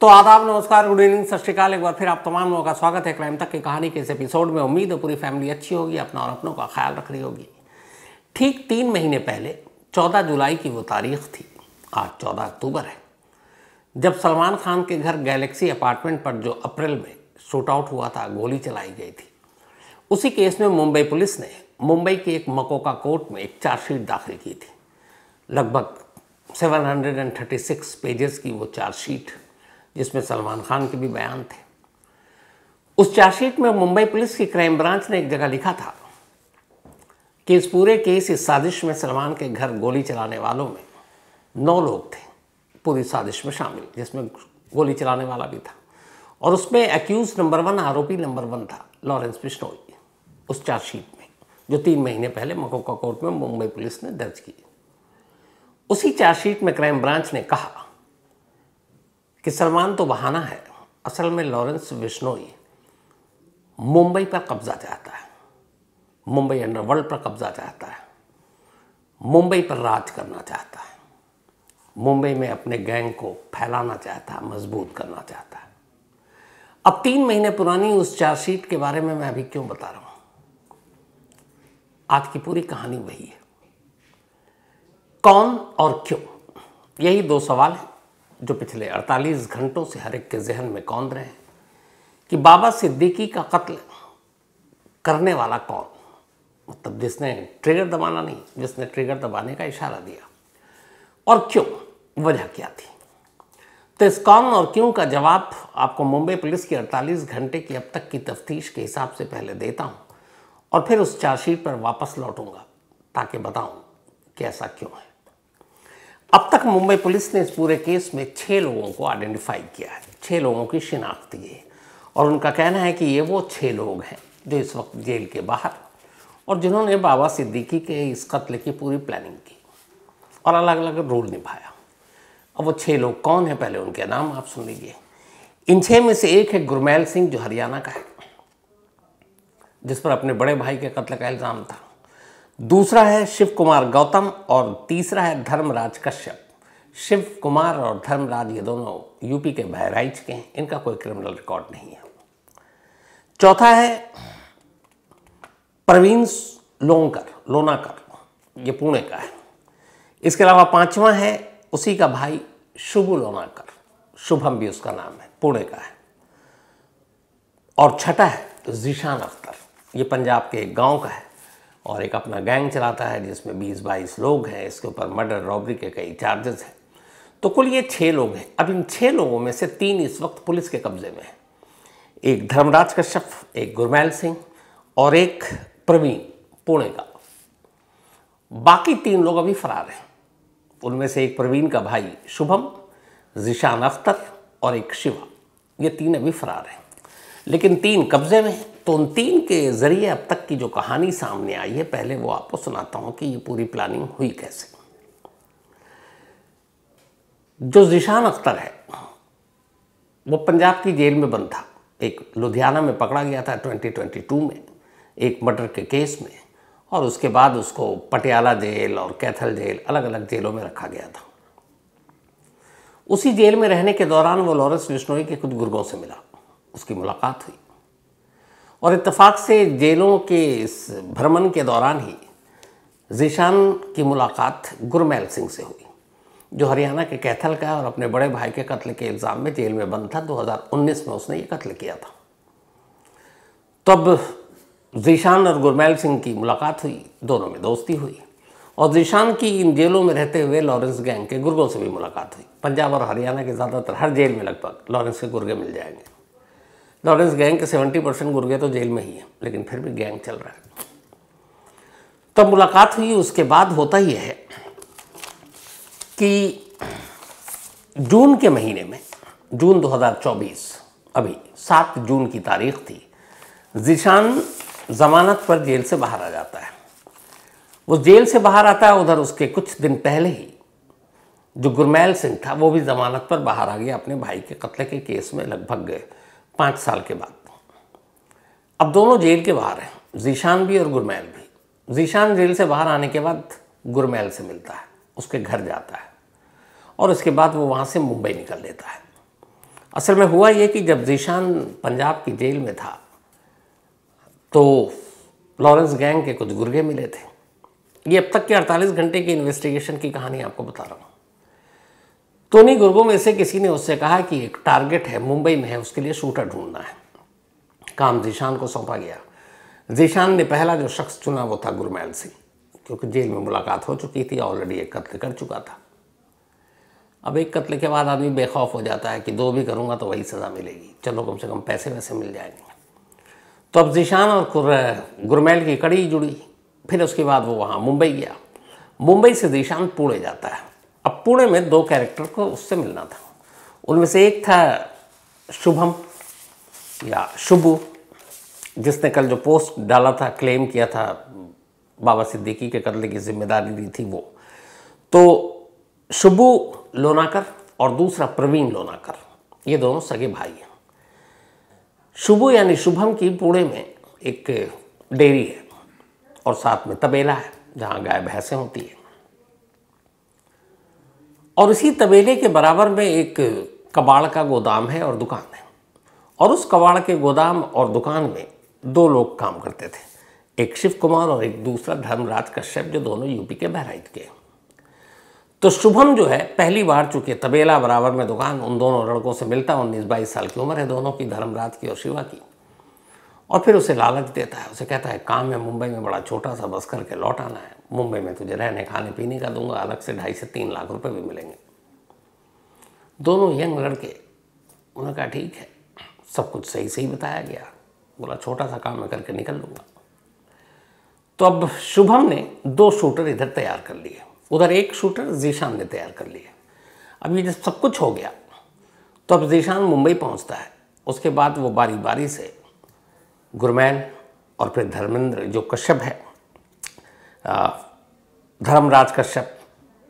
तो आदाब नमस्कार गुड इवनिंग सत श्रीकाल एक बार फिर आप तमाम लोगों का स्वागत है क्राइम तक की कहानी के इस एपिसोड में उम्मीद है पूरी फैमिली अच्छी होगी अपना और अपनों का ख्याल रख रही होगी ठीक तीन महीने पहले 14 जुलाई की वो तारीख थी आज 14 अक्टूबर है जब सलमान खान के घर गैलेक्सी अपार्टमेंट पर जो अप्रैल में शूट आउट हुआ था गोली चलाई गई थी उसी केस में मुंबई पुलिस ने मुंबई के एक मकोका कोर्ट में एक चार्जशीट दाखिल की थी लगभग 736 पेजेस की वो चार्जशीट जिसमें सलमान खान के भी बयान थे उस चार्जशीट में मुंबई पुलिस की क्राइम ब्रांच ने एक जगह लिखा था कि इस पूरे केस इस साजिश में सलमान के घर गोली चलाने वालों में नौ लोग थे पूरी साजिश में शामिल जिसमें गोली चलाने वाला भी था और उसमें एक्यूज नंबर वन आरोपी नंबर वन था लॉरेंस बिश्नोई उस चार्जशीट में जो तीन महीने पहले मकोका कोर्ट में मुंबई पुलिस ने दर्ज की उसी चार्जशीट में क्राइम ब्रांच ने कहा कि सलमान तो बहाना है असल में लॉरेंस बिश्नोई मुंबई पर कब्जा चाहता है मुंबई अंडरवर्ल्ड पर कब्जा चाहता है मुंबई पर राज करना चाहता है मुंबई में अपने गैंग को फैलाना चाहता है मजबूत करना चाहता है अब तीन महीने पुरानी उस चार्जशीट के बारे में मैं अभी क्यों बता रहा हूं आज की पूरी कहानी वही है कौन और क्यों यही दो सवाल हैं जो पिछले 48 घंटों से हर एक के जहन में कौन रहे कि बाबा सिद्दीकी का कत्ल करने वाला कौन मतलब जिसने ट्रिगर दबाना नहीं जिसने ट्रिगर दबाने का इशारा दिया और क्यों वजह क्या थी तो इस कौन और क्यों का जवाब आपको मुंबई पुलिस की 48 घंटे की अब तक की तफ्तीश के हिसाब से पहले देता हूँ और फिर उस चार्जशीट पर वापस लौटूंगा ताकि बताऊं कि ऐसा क्यों है अब तक मुंबई पुलिस ने इस पूरे केस में छः लोगों को आइडेंटिफाई किया है छः लोगों की शिनाख्त की है और उनका कहना है कि ये वो छः लोग हैं जो इस वक्त जेल के बाहर और जिन्होंने बाबा सिद्दीकी के इस कत्ल की पूरी प्लानिंग की और अलग अलग रोल निभाया अब वो छः लोग कौन हैं पहले उनके नाम आप सुन लीजिए इन छः में से एक है गुरमैल सिंह जो हरियाणा का है जिस पर अपने बड़े भाई के कत्ल का इल्ज़ाम था दूसरा है शिव कुमार गौतम और तीसरा है धर्मराज कश्यप शिव कुमार और धर्मराज ये दोनों यूपी के बहराइच के हैं इनका कोई क्रिमिनल रिकॉर्ड नहीं है चौथा है प्रवीण लोंकर लोनाकर ये पुणे का है इसके अलावा पांचवा है उसी का भाई शुभ लोनाकर शुभम भी उसका नाम है पुणे का है और छठा है जीशान अख्तर ये पंजाब के एक गांव का है और एक अपना गैंग चलाता है जिसमें 20-22 लोग हैं इसके ऊपर मर्डर रॉबरी के कई चार्जेस हैं तो कुल ये छः लोग हैं अब इन छः लोगों में से तीन इस वक्त पुलिस के कब्जे में हैं एक धर्मराज कश्यप एक गुरमैल सिंह और एक प्रवीण पुणे का बाकी तीन लोग अभी फरार हैं उनमें से एक प्रवीण का भाई शुभम जिशान अख्तर और एक शिवा ये तीन अभी फरार हैं लेकिन तीन कब्जे में हैं तोनतीन के ज़रिए अब तक की जो कहानी सामने आई है पहले वो आपको सुनाता हूं कि ये पूरी प्लानिंग हुई कैसे जो जिशान अख्तर है वो पंजाब की जेल में बंद था एक लुधियाना में पकड़ा गया था 2022 में एक मर्डर के केस में और उसके बाद उसको पटियाला जेल और कैथल जेल अलग अलग जेलों में रखा गया था उसी जेल में रहने के दौरान वो लॉरेंस बिश्नोई के कुछ गुर्गों से मिला उसकी मुलाकात हुई और इत्तेफाक से जेलों के इस भ्रमण के दौरान ही जिशान की मुलाकात गुरमैल सिंह से हुई जो हरियाणा के कैथल का और अपने बड़े भाई के कत्ल के इल्ज़ाम में जेल में बंद था 2019 में उसने ये कत्ल किया था तब जिशान और गुरमैल सिंह की मुलाकात हुई दोनों में दोस्ती हुई और जिशान की इन जेलों में रहते हुए लॉरेंस गैंग के गुर्गों से भी मुलाकात हुई पंजाब और हरियाणा के ज़्यादातर हर जेल में लगभग लॉरेंस के गुर्गे मिल जाएंगे लॉरेंस गैंग के 70 परसेंट गुर्गे तो जेल में ही है लेकिन फिर भी गैंग चल रहा है तब तो मुलाकात हुई उसके बाद होता यह है कि जून के महीने में जून 2024 अभी सात जून की तारीख थी जिशान जमानत पर जेल से बाहर आ जाता है वो जेल से बाहर आता है उधर उसके कुछ दिन पहले ही जो गुरमैल सिंह था वो भी जमानत पर बाहर आ गया अपने भाई के कत्ल के केस में लगभग पाँच साल के बाद अब दोनों जेल के बाहर हैं जीशान भी और गुरमैल भी जीशान जेल से बाहर आने के बाद गुरमैल से मिलता है उसके घर जाता है और उसके बाद वो वहाँ से मुंबई निकल लेता है असल में हुआ ये कि जब जीशान पंजाब की जेल में था तो लॉरेंस गैंग के कुछ गुर्गे मिले थे ये अब तक के 48 घंटे की इन्वेस्टिगेशन की कहानी आपको बता रहा हूँ तो उन्हीं ग्रुपों में से किसी ने उससे कहा कि एक टारगेट है मुंबई में है उसके लिए शूटर ढूंढना है काम जीशान को सौंपा गया जीशान ने पहला जो शख्स चुना वो था गुरमैल सिंह क्योंकि जेल में मुलाकात हो चुकी थी ऑलरेडी एक कत्ल कर चुका था अब एक कत्ल के बाद आदमी बेखौफ हो जाता है कि दो भी करूँगा तो वही सज़ा मिलेगी चलो कम से कम पैसे वैसे मिल जाएंगे तो अब जीशान और गुरमैल की कड़ी जुड़ी फिर उसके बाद वो वहाँ मुंबई गया मुंबई से जीशान पुणे जाता है अब पुणे में दो कैरेक्टर को उससे मिलना था उनमें से एक था शुभम या शुभु जिसने कल जो पोस्ट डाला था क्लेम किया था बाबा सिद्दीकी के कत्ल की जिम्मेदारी दी थी वो तो शुभु लोनाकर और दूसरा प्रवीण लोनाकर ये दोनों सगे भाई हैं शुभु यानी शुभम की पुणे में एक डेयरी है और साथ में तबेला है जहाँ गाय भैंसें होती है और उसी तबेले के बराबर में एक कबाड़ का गोदाम है और दुकान है और उस कबाड़ के गोदाम और दुकान में दो लोग काम करते थे एक शिव कुमार और एक दूसरा धर्मराज कश्यप जो दोनों यूपी के बहराइच के तो शुभम जो है पहली बार चूंकि तबेला बराबर में दुकान उन दोनों लड़कों से मिलता है उन्नीस बाईस साल की उम्र है दोनों की धर्मराज की और शिवा की और फिर उसे लालच देता है उसे कहता है काम है मुंबई में बड़ा छोटा सा बस करके लौट आना है मुंबई में तुझे रहने खाने पीने का दूंगा अलग से ढाई से तीन लाख रुपए भी मिलेंगे दोनों यंग लड़के उन्होंने कहा ठीक है सब कुछ सही सही बताया गया बोला छोटा सा काम मैं करके निकल लूँगा तो अब शुभम ने दो शूटर इधर तैयार कर लिए उधर एक शूटर जीशान ने तैयार कर लिए अब ये जब सब कुछ हो गया तो अब जीशान मुंबई पहुंचता है उसके बाद वो बारी बारी से गुरमैन और फिर धर्मेंद्र जो कश्यप है धर्मराज कश्यप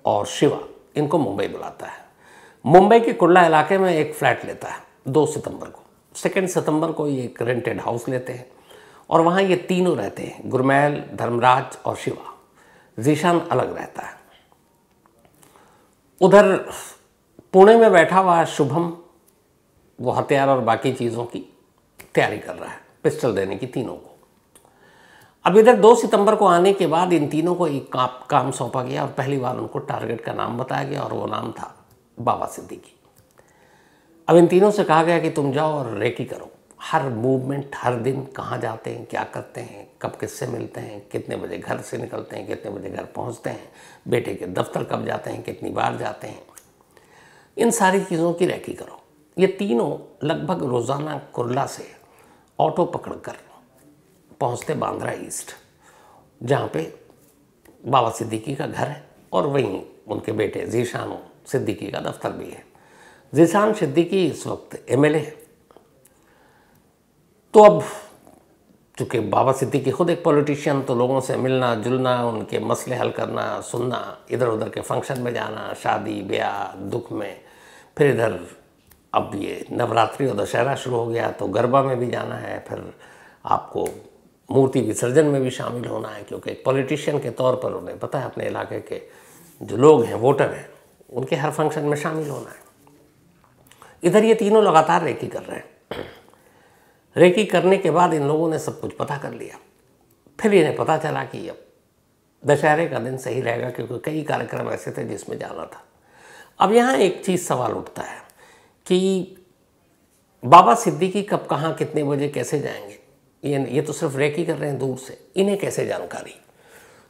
और शिवा इनको मुंबई बुलाता है मुंबई के कुर्ला इलाके में एक फ्लैट लेता है दो सितंबर को सेकेंड सितंबर को ये एक रेंटेड हाउस लेते हैं और वहाँ ये तीनों रहते हैं गुरमैल धर्मराज और शिवा जीशान अलग रहता है उधर पुणे में बैठा हुआ शुभम वो हथियार और बाकी चीज़ों की तैयारी कर रहा है पिस्टल देने की तीनों को अब इधर दो सितंबर को आने के बाद इन तीनों को एक काम, काम सौंपा गया और पहली बार उनको टारगेट का नाम बताया गया और वो नाम था बाबा सिद्दीकी अब इन तीनों से कहा गया कि तुम जाओ और रेकी करो हर मूवमेंट हर दिन कहाँ जाते हैं क्या करते हैं कब किससे मिलते हैं कितने बजे घर से निकलते हैं कितने बजे घर पहुँचते हैं बेटे के दफ्तर कब जाते हैं कितनी बार जाते हैं इन सारी चीज़ों की रेकी करो ये तीनों लगभग रोज़ाना कुरला से ऑटो पकड़ कर पहुंचते बांद्रा ईस्ट जहाँ पे बाबा सिद्दीकी का घर है और वहीं उनके बेटे जीशान सिद्दीकी का दफ्तर भी है जीशान सिद्दीकी इस वक्त एम है तो अब चूँकि बाबा सिद्दीकी खुद एक पॉलिटिशियन तो लोगों से मिलना जुलना उनके मसले हल करना सुनना इधर उधर के फंक्शन में जाना शादी ब्याह दुख में फिर इधर अब ये नवरात्रि और दशहरा शुरू हो गया तो गरबा में भी जाना है फिर आपको मूर्ति विसर्जन में भी शामिल होना है क्योंकि एक पॉलिटिशियन के तौर पर उन्हें पता है अपने इलाके के जो लोग हैं वोटर हैं उनके हर फंक्शन में शामिल होना है इधर ये तीनों लगातार रेकी कर रहे हैं रेकी करने के बाद इन लोगों ने सब कुछ पता कर लिया फिर इन्हें पता चला कि अब दशहरे का दिन सही रहेगा क्योंकि कई कार्यक्रम ऐसे थे जिसमें जाना था अब यहाँ एक चीज़ सवाल उठता है कि बाबा सिद्दीकी कब कहाँ कितने बजे कैसे जाएंगे ये ये तो सिर्फ रेकी कर रहे हैं दूर से इन्हें कैसे जानकारी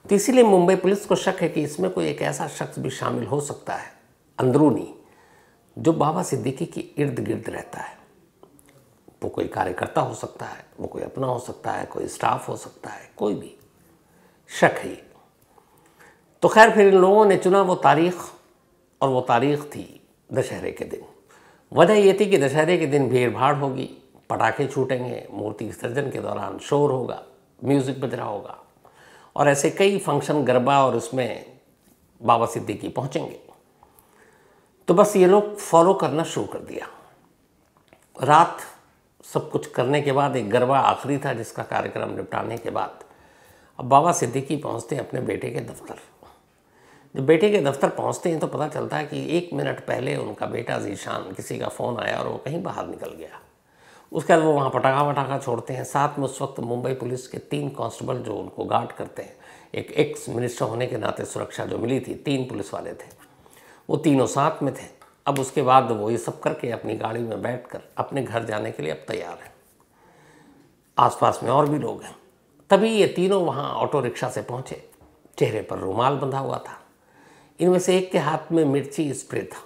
तो इसीलिए मुंबई पुलिस को शक है कि इसमें कोई एक ऐसा शख्स भी शामिल हो सकता है अंदरूनी जो बाबा सिद्दीकी के इर्द गिर्द रहता है वो कोई कार्यकर्ता हो सकता है वो कोई अपना हो सकता है कोई स्टाफ हो सकता है कोई भी शक है ये तो खैर फिर इन लोगों ने चुना वो तारीख़ और वो तारीख़ थी दशहरे के दिन वजह यह थी कि दशहरे के दिन भीड़ भाड़ होगी पटाखे छूटेंगे मूर्ति विसर्जन के दौरान शोर होगा म्यूज़िक बज रहा होगा और ऐसे कई फंक्शन गरबा और उसमें बाबा सिद्दीकी पहुँचेंगे तो बस ये लोग फॉलो करना शुरू कर दिया रात सब कुछ करने के बाद एक गरबा आखिरी था जिसका कार्यक्रम निपटाने के बाद अब बाबा सिद्दीकी पहुँचते हैं अपने बेटे के दफ्तर जब बेटे के दफ्तर पहुँचते हैं तो पता चलता है कि एक मिनट पहले उनका बेटा जीशान किसी का फ़ोन आया और वो कहीं बाहर निकल गया उसके बाद वो वहाँ पटाखा वटाखा छोड़ते हैं साथ में उस वक्त मुंबई पुलिस के तीन कांस्टेबल जो उनको गार्ड करते हैं एक एक्स मिनिस्टर होने के नाते सुरक्षा जो मिली थी तीन पुलिस वाले थे वो तीनों साथ में थे अब उसके बाद वो ये सब करके अपनी गाड़ी में कर अपने घर जाने के लिए अब तैयार हैं आसपास में और भी लोग हैं तभी ये तीनों वहाँ ऑटो रिक्शा से पहुँचे चेहरे पर रुमाल बंधा हुआ था इनमें से एक के हाथ में मिर्ची स्प्रे था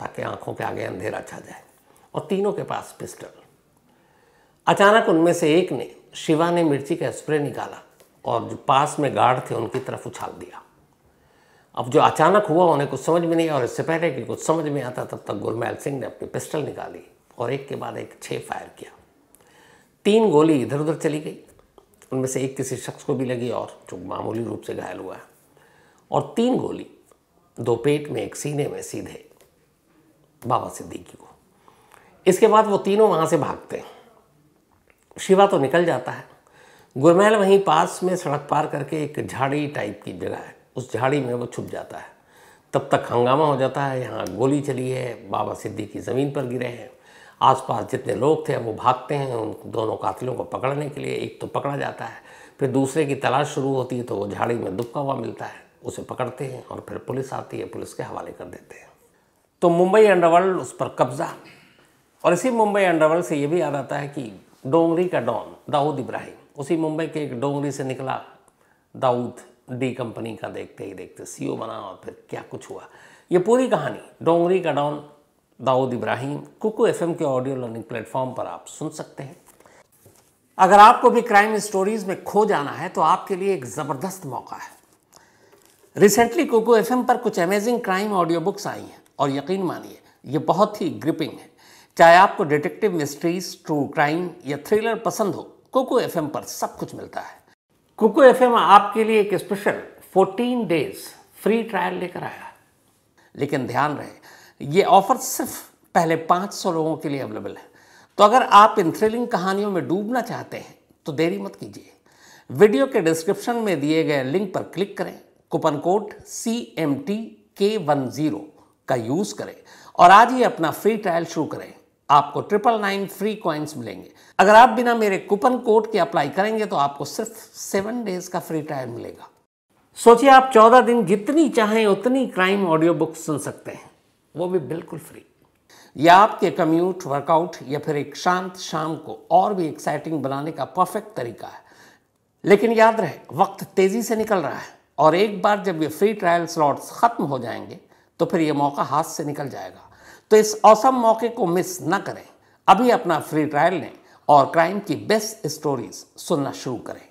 ताकि आंखों के आगे अंधेरा छा जाए और तीनों के पास पिस्टल अचानक उनमें से एक ने शिवा ने मिर्ची का स्प्रे निकाला और जो पास में गार्ड थे उनकी तरफ उछाल दिया अब जो अचानक हुआ उन्हें कुछ समझ में नहीं और इससे पहले कि कुछ समझ में आता तब तक गुरमैल सिंह ने अपनी पिस्टल निकाली और एक के बाद एक छः फायर किया तीन गोली इधर उधर चली गई उनमें से एक किसी शख्स को भी लगी और जो मामूली रूप से घायल हुआ है और तीन गोली दो पेट में एक सीने में सीधे बाबा सिद्दीकी को इसके बाद वो तीनों वहाँ से भागते हैं शिवा तो निकल जाता है गुरमहल वहीं पास में सड़क पार करके एक झाड़ी टाइप की जगह है उस झाड़ी में वो छुप जाता है तब तक हंगामा हो जाता है यहाँ गोली चली है बाबा सिद्धि की ज़मीन पर गिरे हैं आसपास जितने लोग थे वो भागते हैं उन दोनों कातिलों को पकड़ने के लिए एक तो पकड़ा जाता है फिर दूसरे की तलाश शुरू होती है तो वो झाड़ी में दुबका हुआ मिलता है उसे पकड़ते हैं और फिर पुलिस आती है पुलिस के हवाले कर देते हैं तो मुंबई अंडरवर्ल्ड उस पर कब्जा और इसी मुंबई अंडरवर्ल्ड से ये भी याद आता है कि डोंगरी का डॉन दाऊद इब्राहिम उसी मुंबई के एक डोंगरी से निकला दाऊद डी कंपनी का देखते ही देखते सीईओ बना और फिर क्या कुछ हुआ ये पूरी कहानी डोंगरी का डॉन दाऊद इब्राहिम कुकू एफएम के ऑडियो लर्निंग प्लेटफॉर्म पर आप सुन सकते हैं अगर आपको भी क्राइम स्टोरीज में खो जाना है तो आपके लिए एक ज़बरदस्त मौका है रिसेंटली कुकू एफएम पर कुछ अमेजिंग क्राइम ऑडियो बुक्स आई हैं और यकीन मानिए ये बहुत ही ग्रिपिंग है चाहे आपको डिटेक्टिव मिस्ट्रीज ट्रू क्राइम या थ्रिलर पसंद हो कोको एफ पर सब कुछ मिलता है कोको एफ आपके लिए एक स्पेशल 14 डेज फ्री ट्रायल लेकर आया लेकिन ध्यान रहे ये ऑफर सिर्फ पहले 500 लोगों के लिए अवेलेबल है तो अगर आप इन थ्रिलिंग कहानियों में डूबना चाहते हैं तो देरी मत कीजिए वीडियो के डिस्क्रिप्शन में दिए गए लिंक पर क्लिक करें coupon code C M T K one zero का यूज़ करें और आज ही अपना फ्री ट्रायल शुरू करें आपको ट्रिपल नाइन फ्री कॉइन्स मिलेंगे अगर आप बिना मेरे कूपन कोड के अप्लाई करेंगे तो आपको सिर्फ सेवन डेज का फ्री ट्रायल मिलेगा सोचिए आप चौदह दिन जितनी चाहें उतनी क्राइम ऑडियो बुक सुन सकते हैं वो भी बिल्कुल फ्री या आपके कम्यूट वर्कआउट या फिर एक शांत शाम को और भी एक्साइटिंग बनाने का परफेक्ट तरीका है लेकिन याद रहे वक्त तेज़ी से निकल रहा है और एक बार जब ये फ्री ट्रायल स्लॉट्स ख़त्म हो जाएंगे तो फिर ये मौका हाथ से निकल जाएगा तो इस औसम मौके को मिस न करें अभी अपना फ्री ट्रायल लें और क्राइम की बेस्ट स्टोरीज सुनना शुरू करें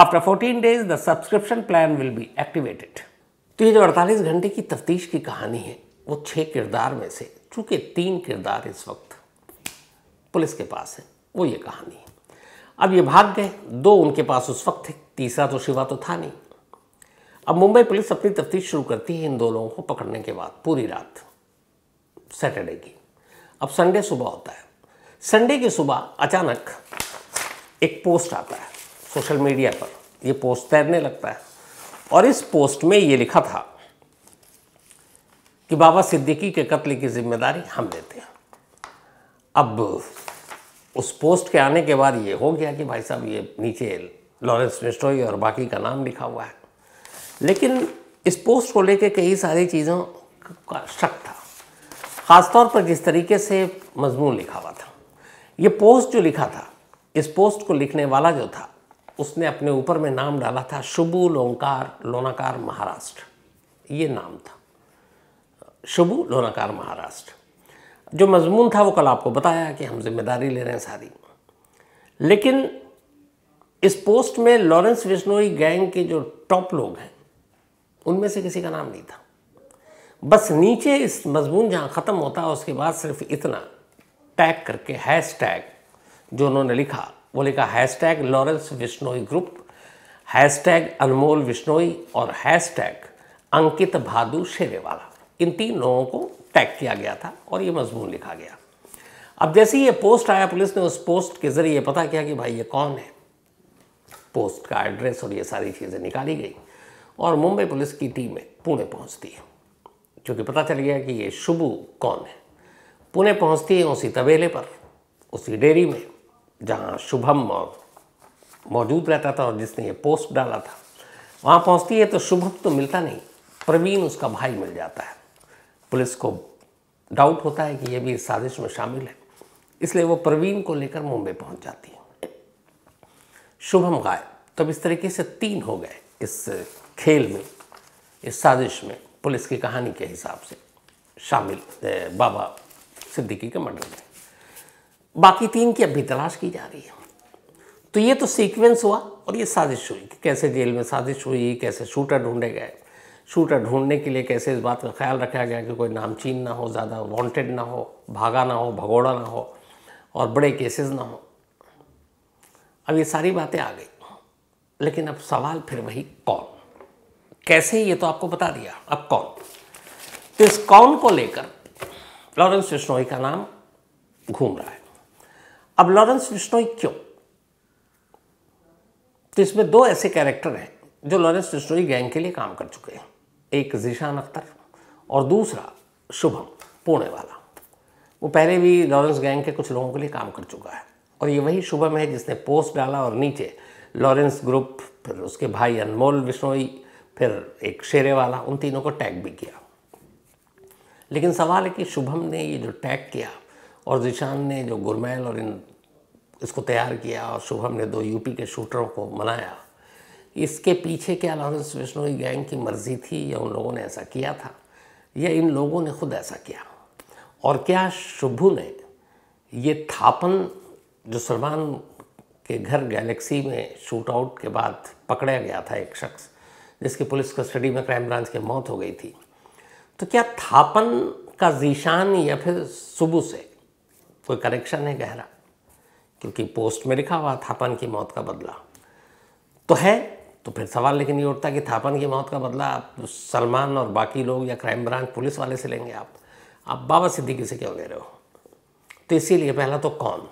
after fourteen days the subscription plan will be activated तो ये जो 48 घंटे की तफ्तीश की कहानी है वो छः किरदार में से चूंकि तीन किरदार इस वक्त पुलिस के पास है वो ये कहानी है अब ये भाग गए दो उनके पास उस वक्त थे तीसरा तो शिवा तो था नहीं अब मुंबई पुलिस अपनी तफ्तीश शुरू करती है इन दो लोगों को पकड़ने के बाद पूरी रात सैटरडे की अब संडे सुबह होता है संडे की सुबह अचानक एक पोस्ट आता है सोशल मीडिया पर ये पोस्ट तैरने लगता है और इस पोस्ट में ये लिखा था कि बाबा सिद्दीकी के कत्ल की जिम्मेदारी हम लेते हैं अब उस पोस्ट के आने के बाद ये हो गया कि भाई साहब ये नीचे लॉरेंस मिस्ट्रोई और बाकी का नाम लिखा हुआ है लेकिन इस पोस्ट को लेके कई सारी चीज़ों का शक था खासतौर पर जिस तरीके से मजमून लिखा हुआ था ये पोस्ट जो लिखा था इस पोस्ट को लिखने वाला जो था उसने अपने ऊपर में नाम डाला था शुभु लोंकार लोनाकार महाराष्ट्र ये नाम था शुभु लोनाकार महाराष्ट्र जो मजमून था वो कल आपको बताया कि हम जिम्मेदारी ले रहे हैं सारी लेकिन इस पोस्ट में लॉरेंस विश्नोई गैंग के जो टॉप लोग हैं उनमें से किसी का नाम नहीं था बस नीचे इस मजमून जहाँ ख़त्म होता है उसके बाद सिर्फ इतना टैग करके हैश टैग जो उन्होंने लिखा वो लिखा hashtag Lawrence Bishnoi group hashtag Anmol Bishnoi और हैश टैग अंकित भादु शेरेवाला इन तीन लोगों को टैग किया गया था और ये मजमून लिखा गया अब जैसे ही ये पोस्ट आया पुलिस ने उस पोस्ट के ज़रिए पता किया कि भाई ये कौन है पोस्ट का एड्रेस और ये सारी चीज़ें निकाली गई और मुंबई पुलिस की टीमें पुणे पहुंचती है क्योंकि पता चल गया कि ये शुभु कौन है पुणे पहुंचती है उसी तबेले पर उसी डेयरी में जहाँ शुभम और मौजूद रहता था और जिसने ये पोस्ट डाला था वहां पहुंचती है तो शुभम तो मिलता नहीं प्रवीण उसका भाई मिल जाता है पुलिस को डाउट होता है कि ये भी इस साजिश में शामिल है इसलिए वो प्रवीण को लेकर मुंबई पहुंच जाती है शुभम गायब तब इस तरीके से तीन हो गए इस खेल में इस साजिश में पुलिस की कहानी के हिसाब से शामिल बाबा सिद्दीकी के मंडल में बाकी तीन की अब भी तलाश की जा रही है तो ये तो सीक्वेंस हुआ और ये साजिश हुई कि कैसे जेल में साजिश हुई कैसे शूटर ढूंढे गए शूटर ढूंढने के लिए कैसे इस बात का ख्याल रखा गया कि कोई नामचीन ना हो ज़्यादा वांटेड ना हो भागा ना हो भगोड़ा ना हो और बड़े केसेस ना हो अब ये सारी बातें आ गई लेकिन अब सवाल फिर वही कौन कैसे ये तो आपको बता दिया अब कौन तो इस कौन को लेकर लॉरेंस विश्नोई का नाम घूम रहा है अब लॉरेंस बिश्नोई क्यों तो इसमें दो ऐसे कैरेक्टर हैं जो लॉरेंस विश्नोई गैंग के लिए काम कर चुके हैं एक जीशान अख्तर और दूसरा शुभम पुणे वाला वो पहले भी लॉरेंस गैंग के कुछ लोगों के लिए काम कर चुका है और ये वही शुभम है जिसने पोस्ट डाला और नीचे लॉरेंस ग्रुप फिर उसके भाई अनमोल विश्नोई फिर एक शेरे वाला उन तीनों को टैग भी किया लेकिन सवाल है कि शुभम ने ये जो टैग किया और जिशान ने जो गुरमैल और इन इसको तैयार किया और शुभम ने दो यूपी के शूटरों को मनाया इसके पीछे क्या लॉरेंस बिश्नोई गैंग की मर्ज़ी थी या उन लोगों ने ऐसा किया था या इन लोगों ने खुद ऐसा किया और क्या शुभू ने ये थापन जो सलमान के घर गैलेक्सी में शूट आउट के बाद पकड़ा गया था एक शख्स जिसकी पुलिस कस्टडी में क्राइम ब्रांच के मौत हो गई थी तो क्या थापन का जीशान या फिर सुबह से कोई कनेक्शन है गहरा क्योंकि पोस्ट में लिखा हुआ थापन की मौत का बदला तो है तो फिर सवाल लेकिन ये उठता कि थापन की मौत का बदला आप सलमान और बाकी लोग या क्राइम ब्रांच पुलिस वाले से लेंगे आप आप बाबा सिद्दीकी से क्यों ले रहे हो तो इसीलिए पहला तो कौन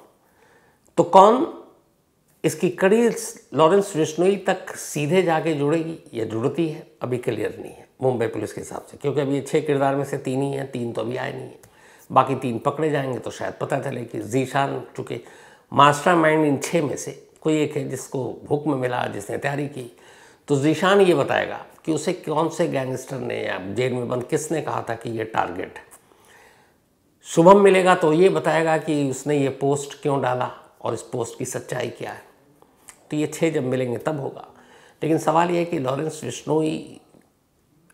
तो कौन इसकी कड़ी लॉरेंस विश्नोई तक सीधे जाके जुड़ेगी या जुड़ती है अभी क्लियर नहीं है मुंबई पुलिस के हिसाब से क्योंकि अभी छः किरदार में से तीन ही हैं तीन तो अभी आए नहीं हैं बाकी तीन पकड़े जाएंगे तो शायद पता चले कि जीशान चूँकि मास्टर माइंड इन छः में से कोई एक है जिसको भूख में मिला जिसने तैयारी की तो जीशान ये बताएगा कि उसे कौन से गैंगस्टर ने या जेल में बंद किसने कहा था कि ये टारगेट है शुभम मिलेगा तो ये बताएगा कि उसने ये पोस्ट क्यों डाला और इस पोस्ट की सच्चाई क्या है कि तो ये छः जब मिलेंगे तब होगा लेकिन सवाल ये है कि लॉरेंस विश्नोई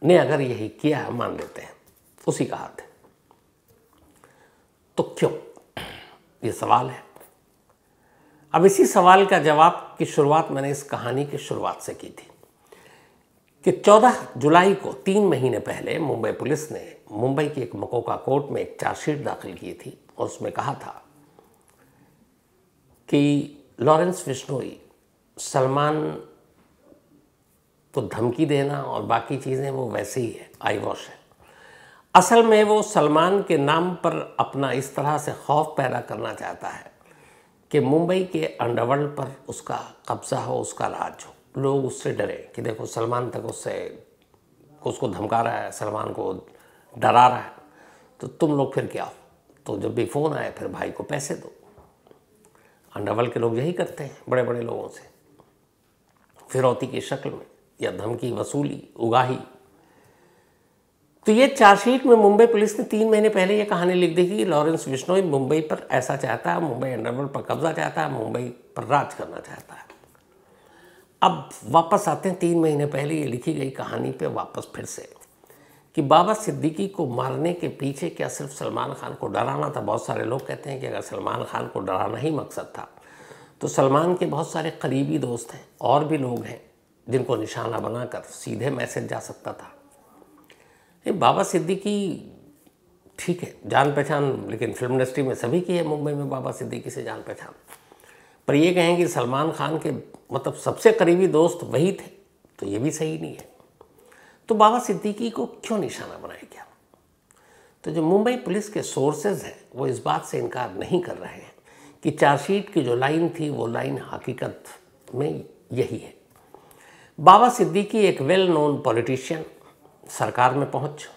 ने अगर यही किया है मान लेते हैं उसी का हाथ है तो क्यों ये सवाल है अब इसी सवाल का जवाब की शुरुआत मैंने इस कहानी की शुरुआत से की थी कि 14 जुलाई को तीन महीने पहले मुंबई पुलिस ने मुंबई की एक मकोका कोर्ट में एक चार्जशीट दाखिल की थी और उसमें कहा था कि लॉरेंस विश्नोई सलमान को धमकी देना और बाकी चीज़ें वो वैसे ही है आई वॉश है असल में वो सलमान के नाम पर अपना इस तरह से खौफ पैदा करना चाहता है कि मुंबई के अंडरवर्ल्ड पर उसका कब्ज़ा हो उसका राज हो लोग उससे डरे कि देखो सलमान तक उससे उसको धमका रहा है सलमान को डरा रहा है तो तुम लोग फिर क्या हो तो जब भी फ़ोन आए फिर भाई को पैसे दो अंडरवर्ल्ड के लोग यही करते हैं बड़े बड़े लोगों से फिरौती की शक्ल में या धमकी वसूली उगाही तो ये चार्जशीट में मुंबई पुलिस ने तीन महीने पहले ये कहानी लिख दी कि लॉरेंस बिश्नोई मुंबई पर ऐसा चाहता है मुंबई अंडरवर्ल्ड पर कब्जा चाहता है मुंबई पर राज करना चाहता है अब वापस आते हैं तीन महीने पहले ये लिखी गई कहानी पे वापस फिर से कि बाबा सिद्दीकी को मारने के पीछे क्या सिर्फ सलमान खान को डराना था बहुत सारे लोग कहते हैं कि अगर सलमान खान को डराना ही मकसद था तो सलमान के बहुत सारे करीबी दोस्त हैं और भी लोग हैं जिनको निशाना बनाकर सीधे मैसेज जा सकता था ये बाबा सिद्दीकी ठीक है जान पहचान लेकिन फिल्म इंडस्ट्री में सभी की है मुंबई में बाबा सिद्दीकी से जान पहचान पर ये कहें कि सलमान खान के मतलब सबसे करीबी दोस्त वही थे तो ये भी सही नहीं है तो बाबा सिद्दीकी को क्यों निशाना बनाया गया तो जो मुंबई पुलिस के सोर्सेज हैं वो इस बात से इनकार नहीं कर रहे हैं कि चार्जशीट की जो लाइन थी वो लाइन हकीकत में यही है बाबा सिद्दीकी एक वेल नोन पॉलिटिशियन सरकार में पहुंच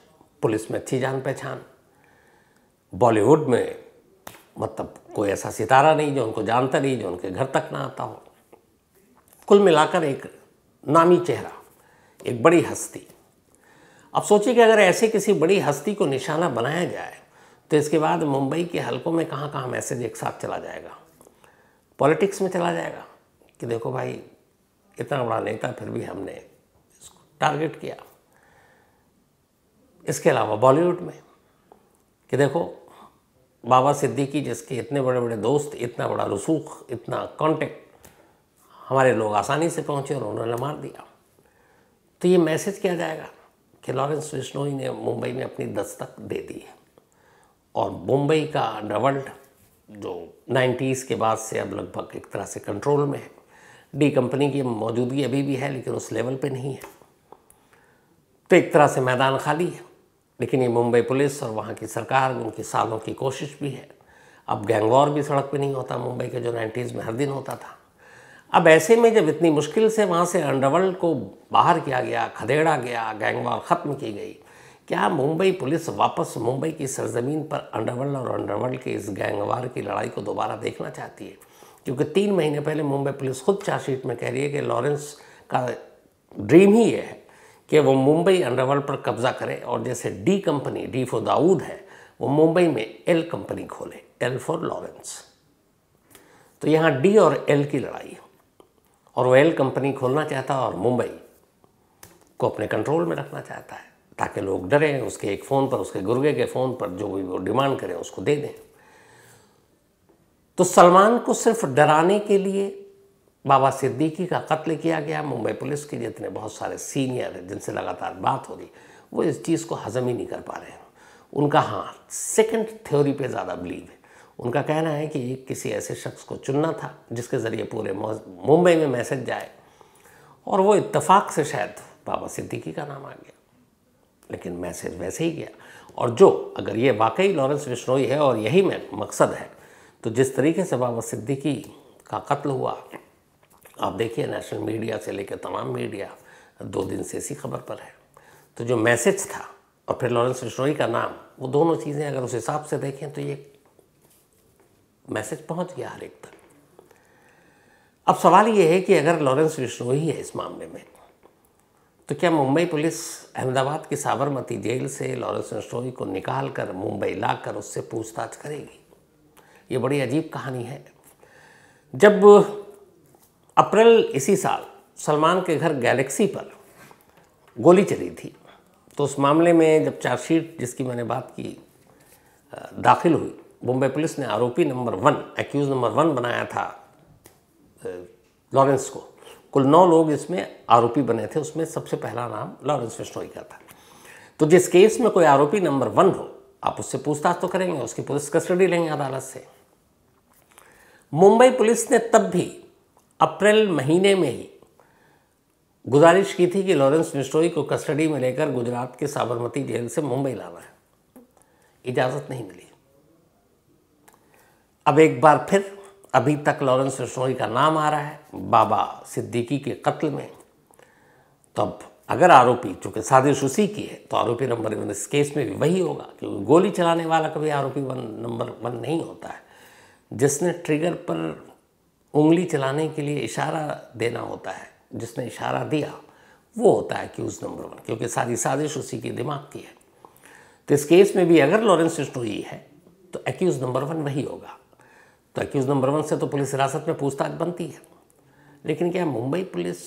पुलिस में अच्छी जान पहचान बॉलीवुड में मतलब कोई ऐसा सितारा नहीं जो उनको जानता नहीं जो उनके घर तक ना आता हो कुल मिलाकर एक नामी चेहरा एक बड़ी हस्ती अब सोचिए कि अगर ऐसे किसी बड़ी हस्ती को निशाना बनाया जाए तो इसके बाद मुंबई के हलकों में कहाँ कहाँ मैसेज एक साथ चला जाएगा पॉलिटिक्स में चला जाएगा कि देखो भाई इतना बड़ा नेता फिर भी हमने इसको टारगेट किया इसके अलावा बॉलीवुड में कि देखो बाबा सिद्दीकी जिसके इतने बड़े बड़े दोस्त इतना बड़ा रसूख इतना कांटेक्ट हमारे लोग आसानी से पहुंचे और उन्होंने मार दिया तो ये मैसेज किया जाएगा कि लॉरेंस विश्नोई ने मुंबई में अपनी दस्तक दे दी है और मुंबई का अंडरवर्ल्ड जो 90s के बाद से अब लगभग एक तरह से कंट्रोल में है डी कंपनी की मौजूदगी अभी भी है लेकिन उस लेवल पे नहीं है तो एक तरह से मैदान खाली है लेकिन ये मुंबई पुलिस और वहाँ की सरकार उनकी सालों की कोशिश भी है अब गैंगवॉर भी सड़क पे नहीं होता मुंबई के जो नाइन्टीज़ में हर दिन होता था अब ऐसे में जब इतनी मुश्किल से वहाँ से अंडरवर्ल्ड को बाहर किया गया खदेड़ा गया गैंगवार ख़त्म की गई क्या मुंबई पुलिस वापस मुंबई की सरजमीन पर अंडरवर्ल्ड और अंडरवर्ल्ड के इस गैंगवार की लड़ाई को दोबारा देखना चाहती है क्योंकि तीन महीने पहले मुंबई पुलिस खुद चार्जशीट में कह रही है कि लॉरेंस का ड्रीम ही ये है कि वो मुंबई अंडरवर्ल्ड पर कब्जा करे और जैसे D company D for Dawood है वो मुंबई में एल कंपनी खोले एल फॉर लॉरेंस तो यहाँ डी और एल की लड़ाई और वो एल कंपनी खोलना चाहता है और मुंबई को अपने कंट्रोल में रखना चाहता है ताकि लोग डरें उसके एक फ़ोन पर उसके गुर्गे के फ़ोन पर जो भी वो डिमांड करें उसको दे दें तो सलमान को सिर्फ डराने के लिए बाबा सिद्दीकी का कत्ल किया गया मुंबई पुलिस के जितने बहुत सारे सीनियर हैं जिनसे लगातार बात हो रही वो इस चीज़ को हजम ही नहीं कर पा रहे हैं उनका हाँ सेकंड थ्योरी पे ज़्यादा बिलीव है उनका कहना है कि एक किसी ऐसे शख्स को चुनना था जिसके ज़रिए पूरे मुंबई में मैसेज जाए और वो इत्तफाक से शायद बाबा सिद्दीकी का नाम आ गया लेकिन मैसेज वैसे ही गया और जो अगर ये वाकई लॉरेंस बिश्नोई है और यही मकसद है तो जिस तरीके से बाबा सिद्दीकी का कत्ल हुआ आप देखिए नेशनल मीडिया से लेकर तमाम मीडिया दो दिन से इसी खबर पर है तो जो मैसेज था और फिर लॉरेंस बिश्नोई का नाम वो दोनों चीज़ें अगर उस हिसाब से देखें तो ये मैसेज पहुंच गया हर एक तक अब सवाल ये है कि अगर लॉरेंस बिश्नोई है इस मामले में तो क्या मुंबई पुलिस अहमदाबाद की साबरमती जेल से लॉरेंस स्टोरी को निकाल कर मुंबई लाकर उससे पूछताछ करेगी ये बड़ी अजीब कहानी है जब अप्रैल इसी साल सलमान के घर गैलेक्सी पर गोली चली थी तो उस मामले में जब चार्जशीट जिसकी मैंने बात की दाखिल हुई मुंबई पुलिस ने आरोपी number one accused number one बनाया था लॉरेंस को कुल नौ लोग इसमें आरोपी बने थे उसमें सबसे पहला नाम लॉरेंस बिश्नोई का था तो जिस केस में कोई आरोपी नंबर वन हो आप उससे पूछताछ तो करेंगे उसकी पुलिस कस्टडी लेंगे अदालत से मुंबई पुलिस ने तब भी अप्रैल महीने में ही गुजारिश की थी कि लॉरेंस मिश्रोई को कस्टडी में लेकर गुजरात के साबरमती जेल से मुंबई लाना है इजाज़त नहीं मिली अब एक बार फिर अभी तक लॉरेंस रसोई का नाम आ रहा है बाबा सिद्दीकी के कत्ल में तो अब अगर आरोपी चूँकि साजिश उसी की है तो आरोपी नंबर वन इस केस में भी वही होगा क्योंकि गोली चलाने वाला कभी आरोपी वन नंबर वन नहीं होता है जिसने ट्रिगर पर उंगली चलाने के लिए इशारा देना होता है जिसने इशारा दिया वो होता है कि उस नंबर वन क्योंकि सारी साजिश उसी के दिमाग की है तो इस केस में भी अगर लॉरेंस स्टोरी है तो एक्यूज़ नंबर वन वही होगा तो एक्यूज़ नंबर वन से तो पुलिस हिरासत में पूछताछ बनती है लेकिन क्या मुंबई पुलिस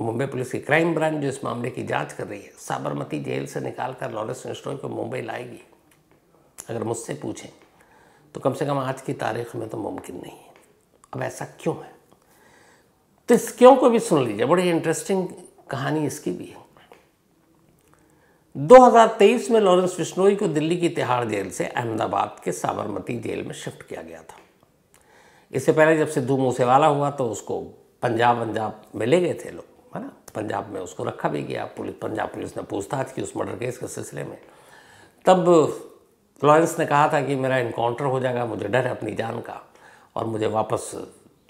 मुंबई पुलिस की क्राइम ब्रांच जो इस मामले की जांच कर रही है साबरमती जेल से निकाल कर लॉरेंस निस्ट्रॉय को मुंबई लाएगी अगर मुझसे पूछें तो कम से कम आज की तारीख में तो मुमकिन नहीं है अब ऐसा क्यों है तो इस क्यों को भी सुन लीजिए बड़ी इंटरेस्टिंग कहानी इसकी भी है 2023 में लॉरेंस बिश्नोई को दिल्ली की तिहाड़ जेल से अहमदाबाद के साबरमती जेल में शिफ्ट किया गया था इससे पहले जब सिद्धू मूसेवाला हुआ तो उसको पंजाब पंजाब में ले गए थे लोग है ना पंजाब में उसको रखा भी गया पुलिस पंजाब पुलिस ने पूछताछ की उस मर्डर केस के सिलसिले में तब लॉरेंस ने कहा था कि मेरा इनकाउंटर हो जाएगा मुझे डर है अपनी जान का और मुझे वापस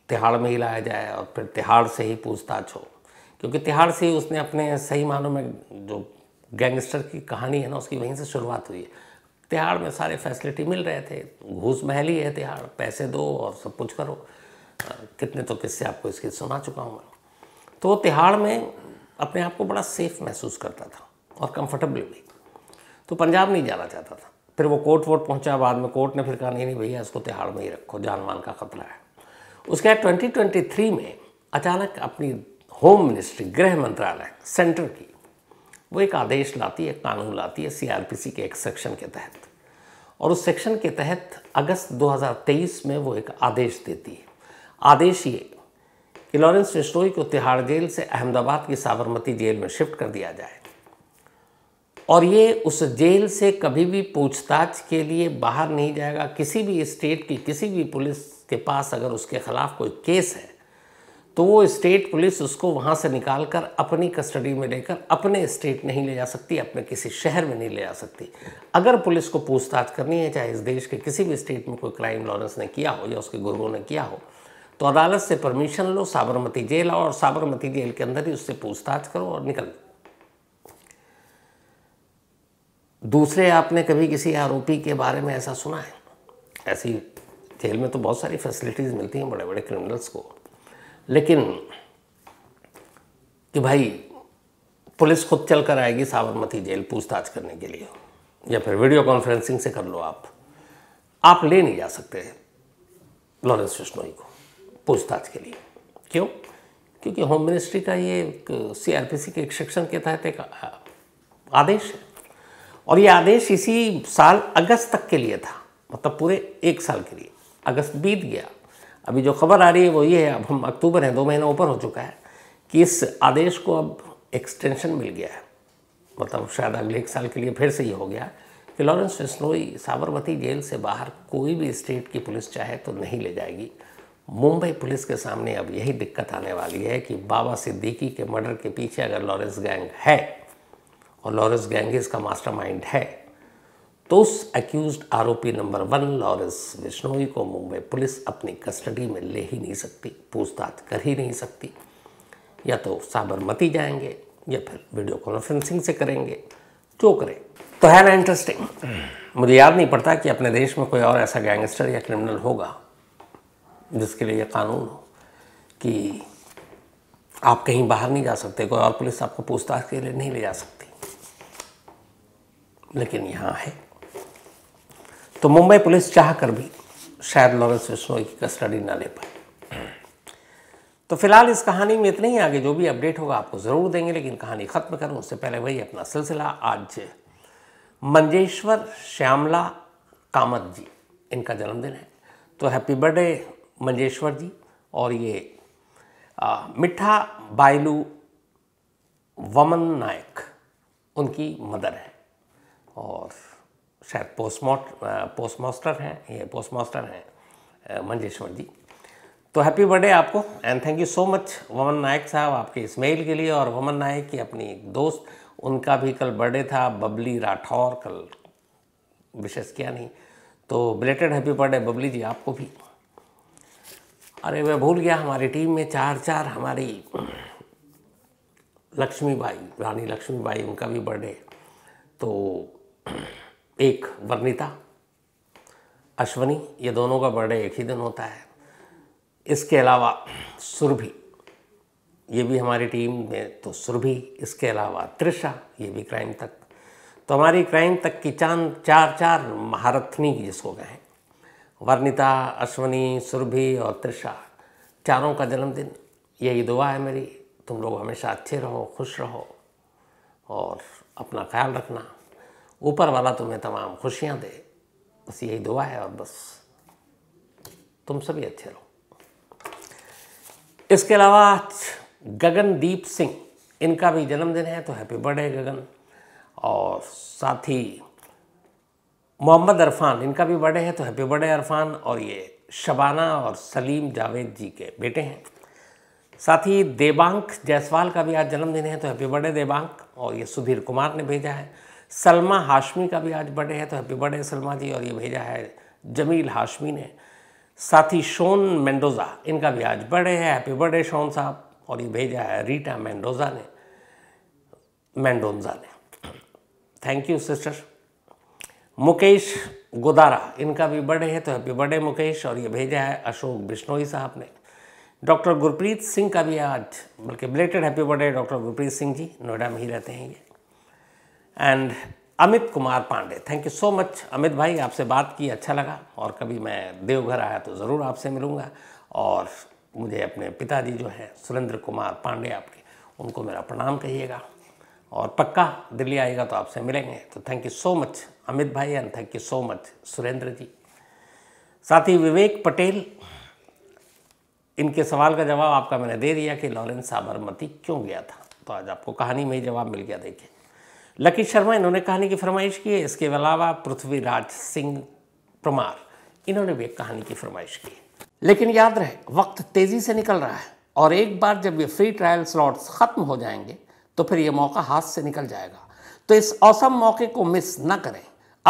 तिहाड़ में ही लाया जाए और फिर तिहाड़ से ही पूछताछ हो क्योंकि तिहाड़ से ही उसने अपने सही मानों में जो गैंगस्टर की कहानी है ना उसकी वहीं से शुरुआत हुई है तिहाड़ में सारे फैसिलिटी मिल रहे थे घूस महल ही है तिहाड़ पैसे दो और सब कुछ करो कितने तो किससे आपको इसकी सुना चुका हूँ मैं तो वो तिहाड़ में अपने आप को बड़ा सेफ महसूस करता था और कंफर्टेबल भी तो पंजाब नहीं जाना चाहता था फिर वो कोर्ट वोट पहुंचा बाद में कोर्ट ने फिर कहा नहीं नहीं भैया इसको तिहाड़ में ही रखो जान मान का खतरा है उसके बाद ट्वेंटी में अचानक अपनी होम मिनिस्ट्री गृह मंत्रालय सेंटर की वो एक आदेश लाती है कानून लाती है सीआरपीसी के एक सेक्शन के तहत और उस सेक्शन के तहत अगस्त 2023 में वो एक आदेश देती है आदेश ये कि लॉरेंस निश्नोई को तिहाड़ जेल से अहमदाबाद की साबरमती जेल में शिफ्ट कर दिया जाए और ये उस जेल से कभी भी पूछताछ के लिए बाहर नहीं जाएगा किसी भी स्टेट की किसी भी पुलिस के पास अगर उसके ख़िलाफ़ कोई केस है तो वो स्टेट पुलिस उसको वहाँ से निकाल कर अपनी कस्टडी में लेकर अपने स्टेट नहीं ले जा सकती अपने किसी शहर में नहीं ले जा सकती अगर पुलिस को पूछताछ करनी है चाहे इस देश के किसी भी स्टेट में कोई क्राइम लॉरेंस ने किया हो या उसके गुरुओं ने किया हो तो अदालत से परमिशन लो साबरमती जेल आओ और साबरमती जेल के अंदर ही उससे पूछताछ करो और निकल दूसरे आपने कभी किसी आरोपी के बारे में ऐसा सुना है ऐसी जेल में तो बहुत सारी फैसिलिटीज़ मिलती हैं बड़े बड़े क्रिमिनल्स को लेकिन कि भाई पुलिस खुद चल कर आएगी साबरमती जेल पूछताछ करने के लिए या फिर वीडियो कॉन्फ्रेंसिंग से कर लो आप आप ले नहीं जा सकते लॉरेंस बिश्नोई को पूछताछ के लिए क्यों क्योंकि होम मिनिस्ट्री का ये सी आर पी सी के एक सेक्शन के तहत एक आदेश है और ये आदेश इसी साल अगस्त तक के लिए था मतलब पूरे एक साल के लिए अगस्त बीत गया अभी जो खबर आ रही है वो ये है अब हम अक्टूबर हैं दो महीना ऊपर हो चुका है कि इस आदेश को अब एक्सटेंशन मिल गया है मतलब शायद अगले एक साल के लिए फिर से ये हो गया कि लॉरेंस बिश्नोई साबरमती जेल से बाहर कोई भी स्टेट की पुलिस चाहे तो नहीं ले जाएगी मुंबई पुलिस के सामने अब यही दिक्कत आने वाली है कि बाबा सिद्दीकी के मर्डर के पीछे अगर लॉरेंस गैंग है और लॉरेंस गैंग इसका मास्टरमाइंड है तो उस एक्यूज आरोपी नंबर वन लॉरेंस बिश्नोई को मुंबई पुलिस अपनी कस्टडी में ले ही नहीं सकती पूछताछ कर ही नहीं सकती या तो साबरमती जाएंगे या फिर वीडियो कॉन्फ्रेंसिंग से करेंगे जो करें तो है ना इंटरेस्टिंग मुझे याद नहीं पड़ता कि अपने देश में कोई और ऐसा गैंगस्टर या क्रिमिनल होगा जिसके लिए यह कानून हो कि आप कहीं बाहर नहीं जा सकते कोई और पुलिस आपको पूछताछ के लिए नहीं ले जा सकती लेकिन यहाँ है तो मुंबई पुलिस चाह कर भी शायद लॉरेंस विश्नोई की कस्टडी ना ले पाए तो फिलहाल इस कहानी में इतने ही आगे जो भी अपडेट होगा आपको ज़रूर देंगे लेकिन कहानी ख़त्म करूँ उससे पहले वही अपना सिलसिला आज मंजेश्वर श्यामला कामत जी इनका जन्मदिन है तो हैप्पी बर्थडे मंजेश्वर जी और ये आ, मिठा बायलू वमन नायक उनकी मदर है और शायद पोस्टमोट पोस्ट मास्टर हैं ये पोस्ट मास्टर हैं मंजेश्वर जी तो हैप्पी बर्थडे आपको and thank you so much Vaman Nayak साहब आपके इस मेल के लिए और वमन नायक की अपनी एक दोस्त उनका भी कल बर्थडे था बबली राठौर कल विशेष किया नहीं तो belated happy birthday Babli ji आपको भी अरे मैं भूल गया हमारी टीम में चार चार हमारी लक्ष्मी बाई रानी लक्ष्मी बाई उनका भी बर्थडे तो एक वर्णिता अश्वनी ये दोनों का बर्थडे एक ही दिन होता है इसके अलावा सुरभि ये भी हमारी टीम में तो सुरभि इसके अलावा त्रिशा ये भी क्राइम तक तो हमारी क्राइम तक की चांद चार चार महारथनी जिसको कहें वर्णिता अश्वनी सुरभि और त्रिशा चारों का जन्मदिन यही दुआ है मेरी तुम लोग हमेशा अच्छे रहो खुश रहो और अपना ख्याल रखना ऊपर वाला तुम्हें तमाम खुशियाँ दे बस यही दुआ है और बस तुम सभी अच्छे रहो इसके अलावा गगनदीप सिंह इनका भी जन्मदिन है तो हैप्पी बर्थडे गगन और साथ ही मोहम्मद अरफान इनका भी बर्थडे है तो हैप्पी बर्थडे अरफान और ये शबाना और सलीम जावेद जी के बेटे हैं साथ ही देवांक जायसवाल का भी आज जन्मदिन है तो हैप्पी बर्थडे देवांक और ये सुधीर कुमार ने भेजा है सलमा हाशमी का भी आज बर्थडे है तो हैप्पी बर्थडे सलमा जी और ये भेजा है जमील हाशमी ने साथ ही शोन मेंडोज़ा इनका भी आज बर्थडे है हैप्पी बर्थडे शोन साहब और ये भेजा है रीटा मेंडोज़ा ने मेंडोंजा ने thank you sister Mukesh Godara इनका भी बर्थडे है तो हैप्पी बर्थडे मुकेश और ये भेजा है अशोक बिश्नोई साहब ने डॉक्टर गुरप्रीत सिंह का भी आज बल्कि belated happy birthday doctor Gurpreet Singh ji Noida में ही रहते हैं ये and Amit Kumar Pandey thank you so much Amit भाई आपसे बात की अच्छा लगा और कभी मैं देवघर आया तो ज़रूर आपसे मिलूँगा और मुझे अपने पिताजी जो हैं सुरेंद्र कुमार पांडे आपके उनको मेरा प्रणाम कहिएगा और पक्का दिल्ली आएगा तो आपसे मिलेंगे तो thank you so much Amit भाई and thank you so much Surendra ji साथ ही विवेक पटेल इनके सवाल का जवाब आपका मैंने दे दिया कि लॉरेंस साबरमती क्यों गया था तो आज आपको कहानी में ही जवाब मिल गया देखिए लकी शर्मा इन्होंने कहानी की फरमाइश की है इसके अलावा पृथ्वीराज सिंह परमार इन्होंने भी एक कहानी की फरमाइश की लेकिन याद रहे वक्त तेज़ी से निकल रहा है और एक बार जब ये फ्री ट्रायल स्लॉट्स ख़त्म हो जाएंगे तो फिर ये मौका हाथ से निकल जाएगा तो इस औसम मौके को मिस ना करें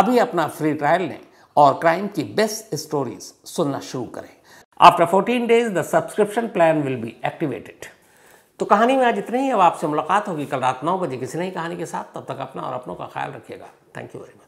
अभी अपना फ्री ट्रायल लें और क्राइम की बेस्ट स्टोरीज सुनना शुरू करें after 14 days the subscription plan will be activated तो कहानी में आज इतनी ही अब आपसे मुलाकात होगी कल रात नौ बजे किसी नई कहानी के साथ तब तक अपना और अपनों का ख्याल रखिएगा थैंक यू वेरी मच